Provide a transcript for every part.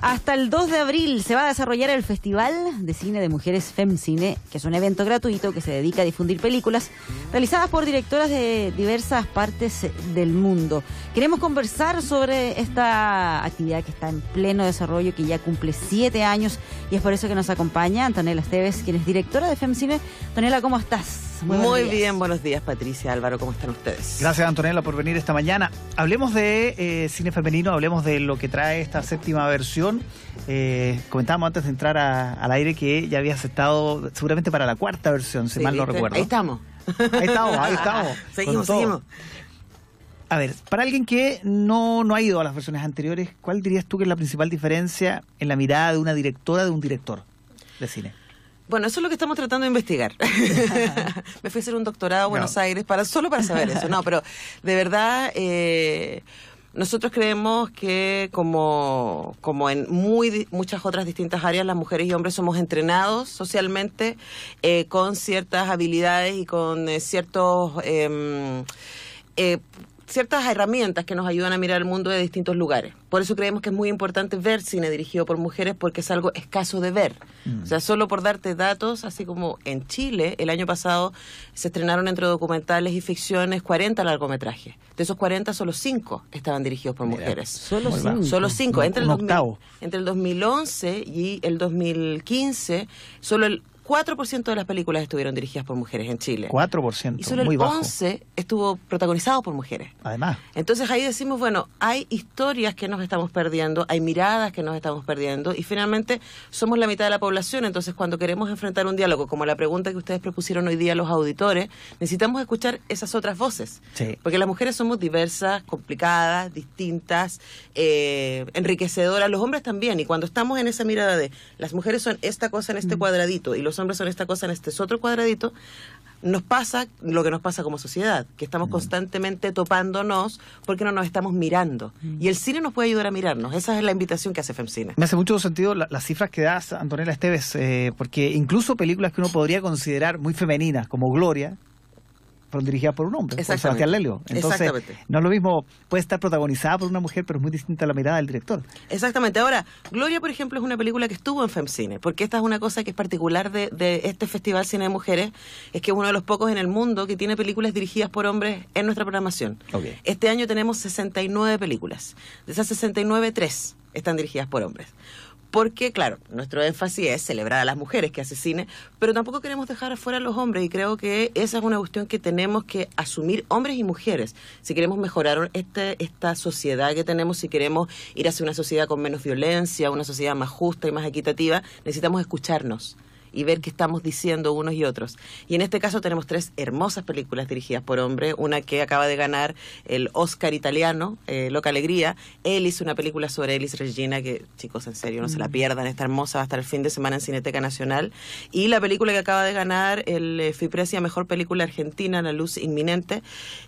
Hasta el 2 de abril se va a desarrollar el Festival de Cine de Mujeres FemCine, que es un evento gratuito que se dedica a difundir películas realizadas por directoras de diversas partes del mundo. Queremos conversar sobre esta actividad que está en pleno desarrollo, que ya cumple siete años, y es por eso que nos acompaña Antonella Esteves, quien es directora de FemCine. Antonella, ¿cómo estás? Muy, bien, buenos días Patricia, Álvaro, ¿cómo están ustedes? Gracias Antonella por venir esta mañana. Hablemos de eh, cine femenino, hablemos de lo que trae esta séptima versión. Eh, comentábamos antes de entrar al aire que ya habías estado seguramente para la cuarta versión, si mal no recuerdo. Ahí estamos. Ahí estamos, ahí estamos. seguimos, seguimos. A ver, para alguien que no, no ha ido a las versiones anteriores, ¿cuál dirías tú que es la principal diferencia en la mirada de una directora de un director de cine? Bueno, eso es lo que estamos tratando de investigar. Me fui a hacer un doctorado a Buenos Aires para solo para saber eso. No, pero de verdad eh, nosotros creemos que como, como en muy, muchas otras distintas áreas, las mujeres y hombres somos entrenados socialmente eh, con ciertas habilidades y con eh, ciertos... Em, ciertas herramientas que nos ayudan a mirar el mundo de distintos lugares. Por eso creemos que es muy importante ver cine dirigido por mujeres porque es algo escaso de ver. Mm. O sea, solo por darte datos, así como en Chile, el año pasado se estrenaron entre documentales y ficciones 40 largometrajes. De esos 40, solo 5 estaban dirigidos por mujeres. Solo 5. Solo 5. Entre, el entre el 2011 y el 2015, solo el 4% de las películas estuvieron dirigidas por mujeres en Chile. 4%. Y solo el 11% estuvo protagonizado por mujeres. Además. Entonces ahí decimos, bueno, hay historias que nos estamos perdiendo, hay miradas que nos estamos perdiendo y finalmente somos la mitad de la población. Entonces cuando queremos enfrentar un diálogo, como la pregunta que ustedes propusieron hoy día a los auditores, necesitamos escuchar esas otras voces. Sí. Porque las mujeres somos diversas, complicadas, distintas, eh, enriquecedoras, los hombres también. Y cuando estamos en esa mirada de las mujeres son esta cosa en este mm. cuadradito y los hombres son esta cosa en este otro cuadradito, nos pasa lo que nos pasa como sociedad, que estamos mm. constantemente topándonos porque no nos estamos mirando. Mm. Y el cine nos puede ayudar a mirarnos. Esa es la invitación que hace FEMCINE. Me hace mucho sentido las cifras que das, Antonella Esteves, eh, porque incluso películas que uno podría considerar muy femeninas, como Gloria, dirigidas por un hombre, por Sebastián Lelio. Entonces, no es lo mismo, puede estar protagonizada por una mujer, pero es muy distinta la mirada del director. Exactamente. Ahora, Gloria, por ejemplo, es una película que estuvo en FemCine, porque esta es una cosa que es particular de, este Festival Cine de Mujeres, es que es uno de los pocos en el mundo que tiene películas dirigidas por hombres en nuestra programación. Este año tenemos 69 películas. De esas 69, 3 están dirigidas por hombres. Porque, claro, nuestro énfasis es celebrar a las mujeres que asesinen, pero tampoco queremos dejar afuera a los hombres y creo que esa es una cuestión que tenemos que asumir hombres y mujeres si queremos mejorar este, esta sociedad que tenemos, si queremos ir hacia una sociedad con menos violencia, una sociedad más justa y más equitativa, necesitamos escucharnos y ver qué estamos diciendo unos y otros. Y en este caso tenemos tres hermosas películas dirigidas por hombre, una que acaba de ganar el Oscar italiano, eh, Loca Alegría, él una película sobre Elis Regina, que chicos, en serio, no se la mm. pierdan, está hermosa, va a estar el fin de semana en Cineteca Nacional, y la película que acaba de ganar el eh, Fipresia Mejor Película Argentina, La Luz Inminente,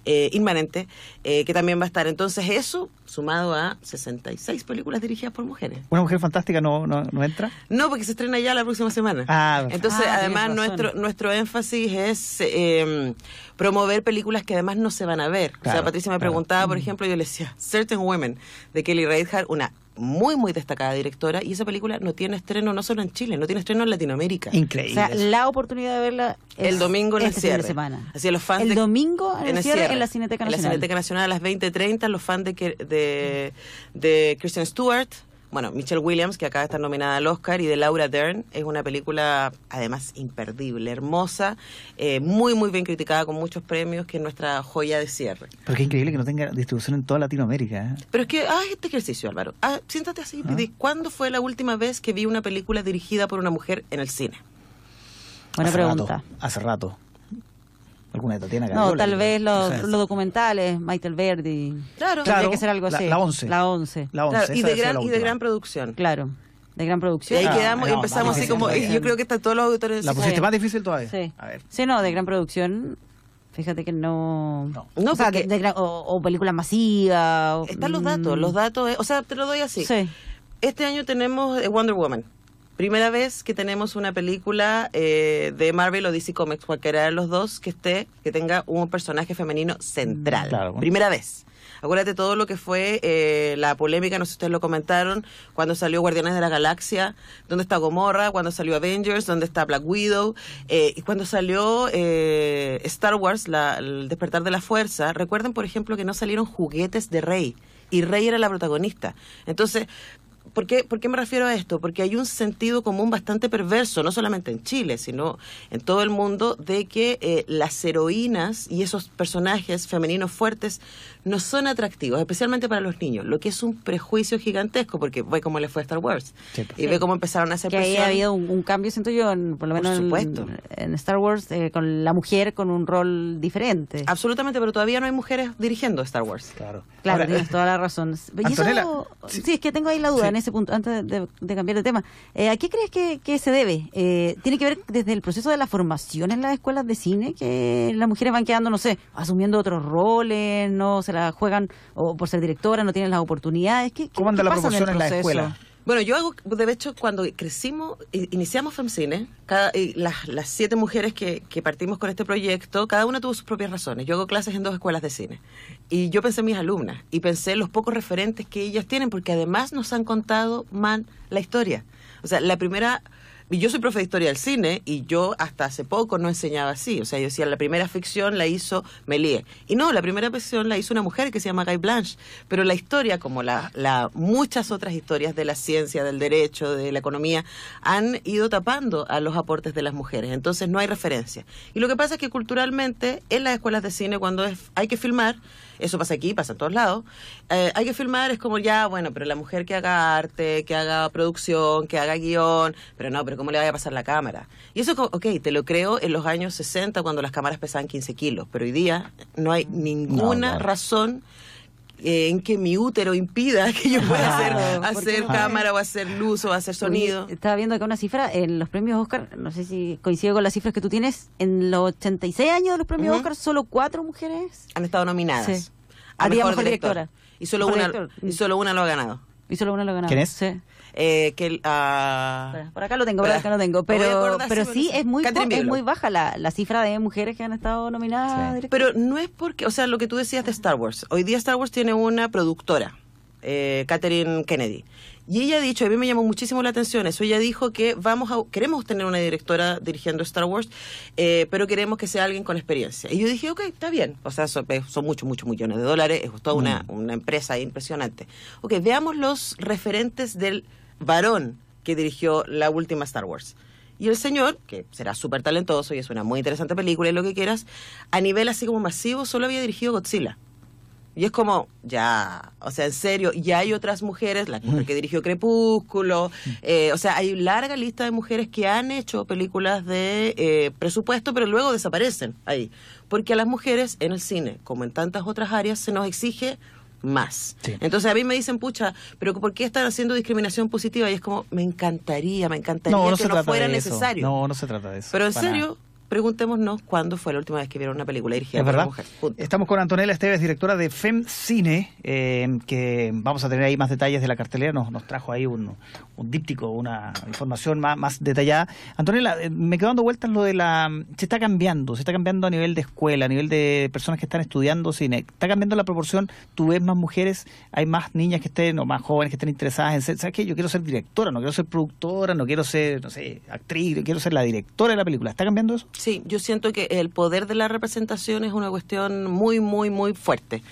eh, Inmanente, que también va a estar. Entonces eso sumado a 66 películas dirigidas por mujeres. ¿Una mujer fantástica no, no, entra? No, porque se estrena ya la próxima semana. Ah, Entonces, ah, además, nuestro, nuestro énfasis es em, promover películas que además no se van a ver. o sea, Patricia me preguntaba, por mm. ejemplo, yo le decía, Certain Women, de Kelly Reichardt, una muy, muy destacada directora, y esa película no tiene estreno no solo en Chile, no tiene estreno en Latinoamérica. Increíble. O sea, la oportunidad de verla es el domingo en este cierre. semana. Así los fans el domingo en el cierre, en la Cineteca Nacional. En la Cineteca Nacional a las 20.30, los fans de, de, de Christian Stewart, bueno, Michelle Williams, que acaba de estar nominada al Oscar, y de Laura Dern. Es una película, además, imperdible, hermosa, eh, muy, muy bien criticada con muchos premios, que es nuestra joya de cierre. Pero qué increíble que no tenga distribución en toda Latinoamérica. ¿eh? Pero es que, haz ah, este ejercicio, Álvaro. Ah, siéntate así y ¿Ah? ¿cuándo fue la última vez que vi una película dirigida por una mujer en el cine? Buena pregunta. hace rato alguna de Tatiana que No, tal vez los, documentales, Michael Verdi. Claro, Tendría que ser algo así. La once. La 11. La 11. y, de gran, y de gran producción. Claro de gran producción. Y ahí ah, quedamos y empezamos así como. Eh, yo creo que están todos los autores. La pusiste más difícil todavía. Sí. A ver. Sí, no, de gran producción. Fíjate que no. No, o, películas masivas... están los mm. datos, los datos. Eh, o sea, te lo doy así. Sí. Este año tenemos eh, Wonder Woman primera vez que tenemos una película eh, de Marvel o DC Comics, cualquiera de los dos, que esté, que tenga un personaje femenino central. Mm, primera vez. Acuérdate todo lo que fue eh, la polémica, no sé si ustedes lo comentaron, cuando salió Guardianes de la Galaxia, dónde está Gomorra, cuando salió Avengers, dónde está Black Widow, eh, y cuando salió Star Wars, la, el despertar de la fuerza. Recuerden, por ejemplo, que no salieron juguetes de Rey. Y Rey era la protagonista. Entonces, ¿Por qué, me refiero a esto? Porque hay un sentido común bastante perverso, no solamente en Chile, sino en todo el mundo, de que eh, las heroínas y esos personajes femeninos fuertes no son atractivos, especialmente para los niños, lo que es un prejuicio gigantesco, porque ve cómo le fue a Star Wars pues. y ve cómo empezaron a hacer... Que ahí ha habido un, cambio, siento yo, por lo menos En, Star Wars, eh, con la mujer con un rol diferente. Absolutamente, pero todavía no hay mujeres dirigiendo Star Wars. Claro, claro tienes toda la razón. es que tengo ahí la duda en ese punto, antes de, cambiar de tema, eh, ¿a qué crees que, se debe? Eh, ¿Tiene que ver desde el proceso de la formación en las escuelas de cine, que las mujeres van quedando, no sé, asumiendo otros roles, no se la juegan o por ser directora, no tienen las oportunidades? ¿Qué, qué, cómo anda la pasa en, en la escuela? Bueno, yo hago, de hecho, cuando crecimos, iniciamos FEMCINE, cada, las, las, siete mujeres que, que, partimos con este proyecto, cada una tuvo sus propias razones. Yo hago clases en dos escuelas de cine. Y yo pensé en mis alumnas y pensé en los pocos referentes que ellas tienen, porque además nos han contado, mal la historia. O sea, la primera y yo soy profe de historia del cine y yo hasta hace poco no enseñaba así. O sea, yo decía, la primera ficción la hizo Melie. Y no, la primera ficción la hizo una mujer que se llama Guy Blanche. Pero la historia, como la, muchas otras historias de la ciencia, del derecho, de la economía, han ido tapando a los aportes de las mujeres. Entonces no hay referencia. Y lo que pasa es que culturalmente en las escuelas de cine, cuando hay que filmar, eso pasa aquí, pasa en todos lados. Eh, hay que filmar, es como ya, bueno, pero la mujer que haga arte, que haga producción, que haga guión, pero no, pero ¿cómo le vaya a pasar la cámara? Y eso, ok, te lo creo en los años 60 cuando las cámaras pesaban 15 kilos, pero hoy día no hay ninguna razón en que mi útero impida que yo pueda hacer, cámara o hacer luz o hacer sonido. Estaba viendo acá una cifra en los premios Oscar, no sé si coincide con las cifras que tú tienes, en los 86 años de los premios Oscar solo cuatro mujeres han estado nominadas. había A, directora. Y solo, una, y solo una lo ha ganado. Y solo una lo ha ganado. ¿Quién es? Eh, que ah, por acá lo tengo, por acá lo tengo, pero pero sí es muy es muy baja la, cifra de mujeres que han estado nominadas. Pero no es porque, o sea, lo que tú decías de Star Wars. Hoy día Star Wars tiene una productora, eh, Katherine Kennedy. Y ella ha dicho, a mí me llamó muchísimo la atención eso, ella dijo que vamos a, queremos tener una directora dirigiendo Star Wars, eh, pero queremos que sea alguien con experiencia. Y yo dije, ok, está bien, o sea, son, eh, muchos, muchos millones de dólares, es toda una, mm. una, empresa impresionante. Ok, veamos los referentes del varón que dirigió la última Star Wars. Y el señor, que será súper talentoso y es una muy interesante película y lo que quieras, a nivel así como masivo solo había dirigido Godzilla. Y es como, ya, o sea, en serio, ya hay otras mujeres, la mujer que dirigió Crepúsculo, eh, o sea, hay larga lista de mujeres que han hecho películas de eh, presupuesto, pero luego desaparecen ahí. Porque a las mujeres en el cine, como en tantas otras áreas, se nos exige más. Entonces a mí me dicen, pucha, pero ¿por qué están haciendo discriminación positiva? Y es como, me encantaría, me encantaría que no fuera necesario. No, no se trata de eso. Pero en serio, preguntémonos cuándo fue la última vez que vieron una película dirigida Estamos con Antonella Esteves, directora de FEM Cine, eh, que vamos a tener ahí más detalles de la cartelera, nos, nos trajo ahí un, un, díptico, una información más, más detallada. Antonella, eh, me quedo dando vueltas lo de la... Se está cambiando, se está cambiando a nivel de escuela, a nivel de personas que están estudiando cine. Está cambiando la proporción, tú ves más mujeres, hay más niñas que estén, o más jóvenes que estén interesadas en ser, ¿sabes qué? Yo quiero ser directora, no quiero ser productora, no quiero ser, no sé, actriz, quiero ser la directora de la película. ¿Está cambiando eso? Sí, yo siento que el poder de la representación es una cuestión muy, muy, muy fuerte.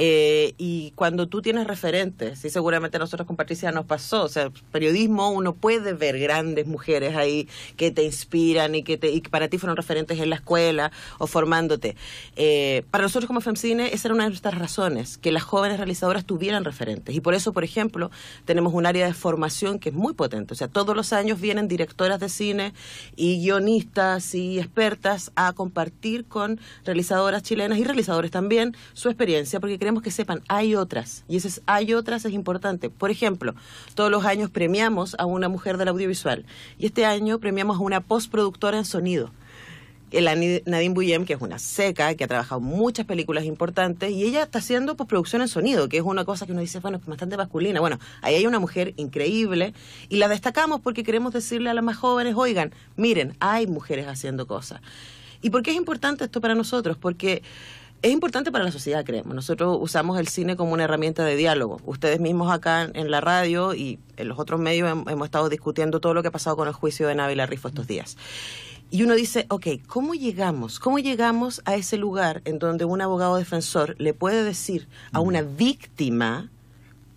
Eh, y cuando tú tienes referentes, y seguramente a nosotros con Patricia nos pasó, o sea, periodismo uno puede ver grandes mujeres ahí que te inspiran y que para ti fueron referentes en la escuela o formándote. Eh, para nosotros como FEMCINE esa era una de nuestras razones, que las jóvenes realizadoras tuvieran referentes. Y por eso, por ejemplo, tenemos un área de formación que es muy potente. O sea, todos los años vienen directoras de cine y guionistas y expertas a compartir con realizadoras chilenas y realizadores también su experiencia, porque queremos que sepan, hay otras. Y ese hay otras es importante. Por ejemplo, todos los años premiamos a una mujer del audiovisual. Y este año premiamos a una postproductora en sonido. El Nadine Buyem, que es una seca, que ha trabajado muchas películas importantes, y ella está haciendo postproducción en sonido, que es una cosa que uno dice, bueno, es bastante masculina. Bueno, ahí hay una mujer increíble, y la destacamos porque queremos decirle a las más jóvenes, oigan, miren, hay mujeres haciendo cosas. ¿Y por qué es importante esto para nosotros? Porque es importante para la sociedad, creemos. Nosotros usamos el cine como una herramienta de diálogo. Ustedes mismos acá en la radio y en los otros medios hemos estado discutiendo todo lo que ha pasado con el juicio de Návila Rifo estos días. Y uno dice, ok, ¿cómo llegamos? ¿Cómo llegamos a ese lugar en donde un abogado defensor le puede decir a una mm. víctima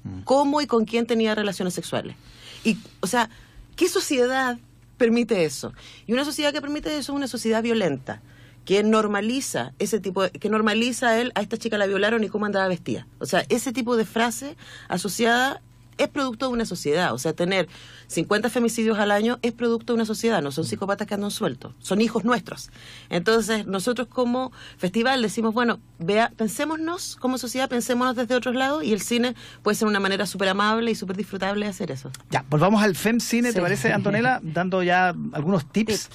mm. cómo y con quién tenía relaciones sexuales? Y, o sea, ¿qué sociedad permite eso? Y una sociedad que permite eso es una sociedad violenta que normaliza ese tipo que normaliza a él a esta chica la violaron y cómo andaba vestida. O sea, ese tipo de frase asociada es producto de una sociedad. O sea, tener 50 femicidios al año es producto de una sociedad. No son psicópatas que andan sueltos, son hijos nuestros. Entonces, nosotros como festival decimos, bueno, vea, pensémonos como sociedad, pensémonos desde otros lados y el cine puede ser una manera súper amable y súper disfrutable de hacer eso. Ya, volvamos al FemCine, ¿te parece, Antonella? Dando ya algunos tips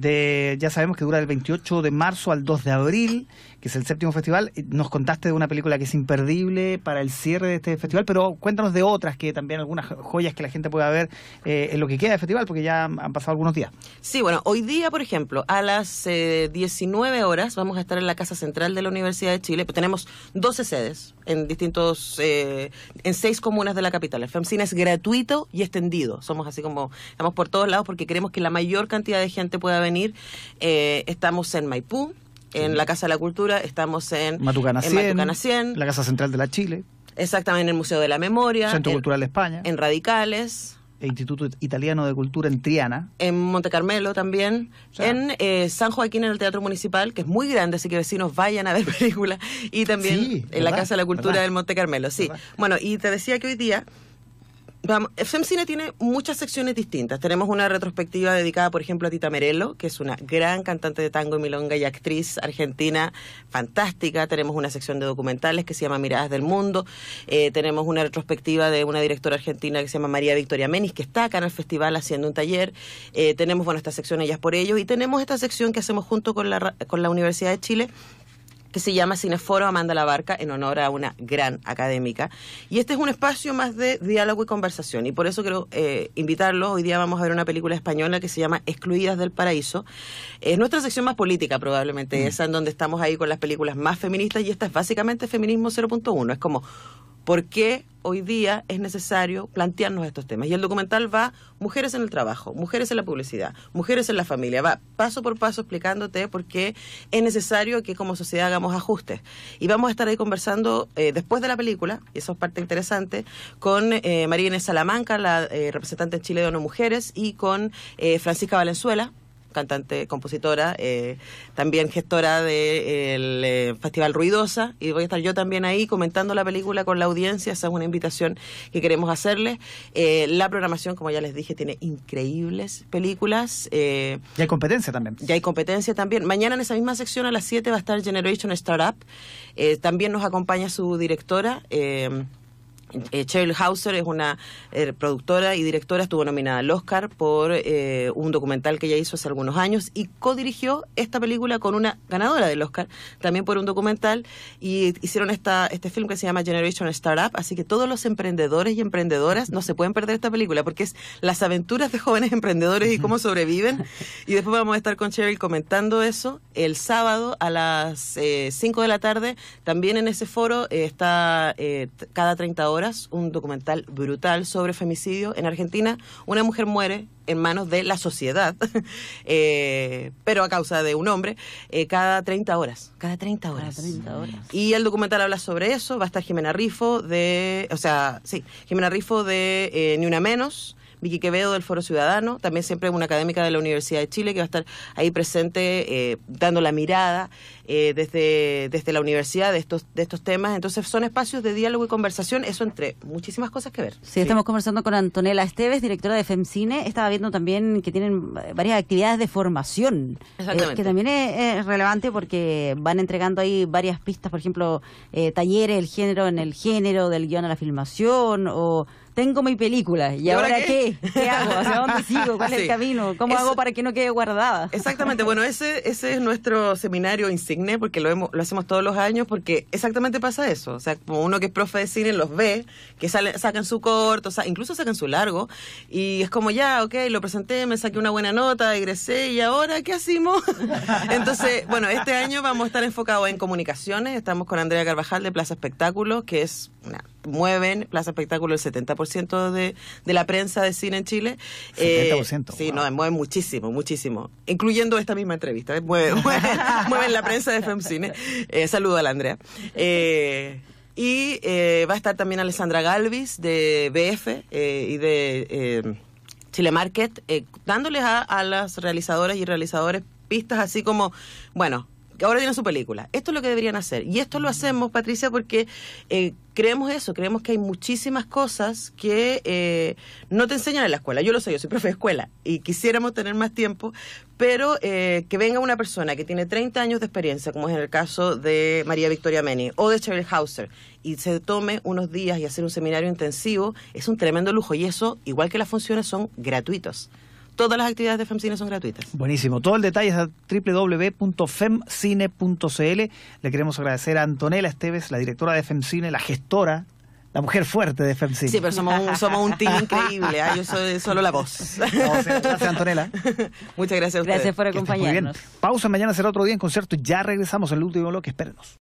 ya sabemos que dura del 28 de marzo al 2 de abril que es el séptimo festival. Nos contaste de una película que es imperdible para el cierre de este festival, pero cuéntanos de otras que también algunas joyas que la gente pueda ver eh, en lo que queda del festival, porque ya han pasado algunos días. Sí, bueno, hoy día, por ejemplo, a las 19 eh, horas vamos a estar en la Casa Central de la Universidad de Chile. Pues tenemos 12 sedes en distintos, eh, en seis comunas de la capital. El FEMCINE es gratuito y extendido. Somos así como, estamos por todos lados porque queremos que la mayor cantidad de gente pueda venir. estamos en Maipú, en la Casa de la Cultura, estamos en Matucana, 100, en Matucana 100, la Casa Central de la Chile. Exactamente, en el Museo de la Memoria. Centro Cultural de España. En Radicales. El Instituto Italiano de Cultura en Triana. En Monte Carmelo también. en eh, San Joaquín, en el Teatro Municipal, que es muy grande, así que vecinos vayan a ver películas. Y también en la Casa de la Cultura del Monte Carmelo, sí. Bueno, y te decía que hoy día Vamos, FEMCine tiene muchas secciones distintas. Tenemos una retrospectiva dedicada, por ejemplo, a Tita Merelo, que es una gran cantante de tango y milonga y actriz argentina fantástica. Tenemos una sección de documentales que se llama Miradas del Mundo. Eh, tenemos una retrospectiva de una directora argentina que se llama María Victoria Menis, que está acá en el festival haciendo un taller. Eh, tenemos, bueno, esta sección Ellas por Ellos. Y tenemos esta sección que hacemos junto con la Universidad de Chile, se llama Cineforo Amanda La Barca, en honor a una gran académica. Y este es un espacio más de diálogo y conversación. Y por eso quiero eh, invitarlos. Hoy día vamos a ver una película española que se llama Excluidas del Paraíso. Es nuestra sección más política, probablemente, mm. esa en donde estamos ahí con las películas más feministas. Y esta es básicamente feminismo 0.1. Es como por qué hoy día es necesario plantearnos estos temas. Y el documental va mujeres en el trabajo, mujeres en la publicidad, mujeres en la familia. Va paso por paso explicándote por qué es necesario que como sociedad hagamos ajustes. Y vamos a estar ahí conversando eh, después de la película, y eso es parte interesante, con eh, María Inés Salamanca, la eh, representante en Chile de ONU Mujeres, y con eh, Francisca Valenzuela, cantante, compositora, eh, también gestora del de, eh, Festival Ruidosa, y voy a estar yo también ahí comentando la película con la audiencia, esa es una invitación que queremos hacerles. Eh, la programación, como ya les dije, tiene increíbles películas. y hay competencia también. Ya hay competencia también. Mañana en esa misma sección a las 7 va a estar Generation Startup, también nos acompaña su directora. Eh, Cheryl Hauser es una eh, productora y directora, estuvo nominada al Oscar por eh, un documental que ella hizo hace algunos años y codirigió esta película con una ganadora del Oscar, también por un documental, y hicieron esta, este film que se llama Generation Startup, así que todos los emprendedores y emprendedoras no se pueden perder esta película porque es las aventuras de jóvenes emprendedores y cómo sobreviven, y después vamos a estar con Cheryl comentando eso el sábado a las 5 de la tarde, también en ese foro está cada 30 horas un documental brutal sobre femicidio. En Argentina, una mujer muere en manos de la sociedad, eh, pero a causa de un hombre, eh, cada 30 horas. Cada 30 horas. Y el documental habla sobre eso. Va a estar Jimena Rifo de. O sea, sí, Jimena Rifo de eh, Ni Una Menos. Vicky Quevedo del Foro Ciudadano, también siempre una académica de la Universidad de Chile que va a estar ahí presente eh, dando la mirada eh, desde, desde la universidad de estos, de estos temas. Entonces son espacios de diálogo y conversación, eso entre muchísimas cosas que ver. Sí, estamos conversando con Antonella Esteves, directora de FEMCINE. Estaba viendo también que tienen varias actividades de formación, eh, Exactamente. que también es, relevante porque van entregando ahí varias pistas, por ejemplo, talleres, el género en el género, del guión a la filmación o tengo mi película, ¿y, ahora, qué? qué? hago? ¿Hacia dónde sigo? ¿Cuál es el camino? ¿Cómo hago para que no quede guardada? Exactamente, bueno, ese, ese es nuestro seminario insigne porque lo, lo hacemos todos los años porque exactamente pasa eso, o sea, como uno que es profe de cine los ve, que sacan su corto, o sea, incluso sacan su largo y es como ya, ok, lo presenté, me saqué una buena nota, egresé y ahora ¿qué hacemos? Entonces, bueno, este año vamos a estar enfocados en comunicaciones, estamos con Andrea Carvajal de Plaza Espectáculo, que es una mueven Plaza Espectáculo el 70% de, la prensa de cine en Chile. 70%. Eh, sí, no, mueven muchísimo, muchísimo. Incluyendo esta misma entrevista. ¿eh? Mueven, la prensa de FemCine. Eh, saludo a la Andrea. Eh, y va a estar también Alessandra Galvis de BF y de Chile Market, dándoles a, a las realizadoras y realizadores pistas así como, bueno, ahora tiene su película. Esto es lo que deberían hacer. Y esto lo hacemos, Patricia, porque eh, creemos eso, creemos que hay muchísimas cosas que eh, no te enseñan en la escuela. Yo lo sé, yo soy profe de escuela y quisiéramos tener más tiempo, pero eh, que venga una persona que tiene 30 años de experiencia, como es en el caso de María Victoria Meni o de Cheryl Hauser, y se tome unos días y hacer un seminario intensivo, es un tremendo lujo. Y eso, igual que las funciones, son gratuitos todas las actividades de FEMCINE son gratuitas. Buenísimo. Todo el detalle es a www.femcine.cl. Le queremos agradecer a Antonella Esteves, la directora de FEMCINE, la gestora la mujer fuerte de FEMCINE. Sí, pero somos un, team increíble. ¿ah? Yo soy solo la voz. gracias, Antonella. Muchas gracias a ustedes. Gracias por acompañarnos. Pausa, mañana será otro día en concierto. Ya regresamos en el último bloque. Espérenos.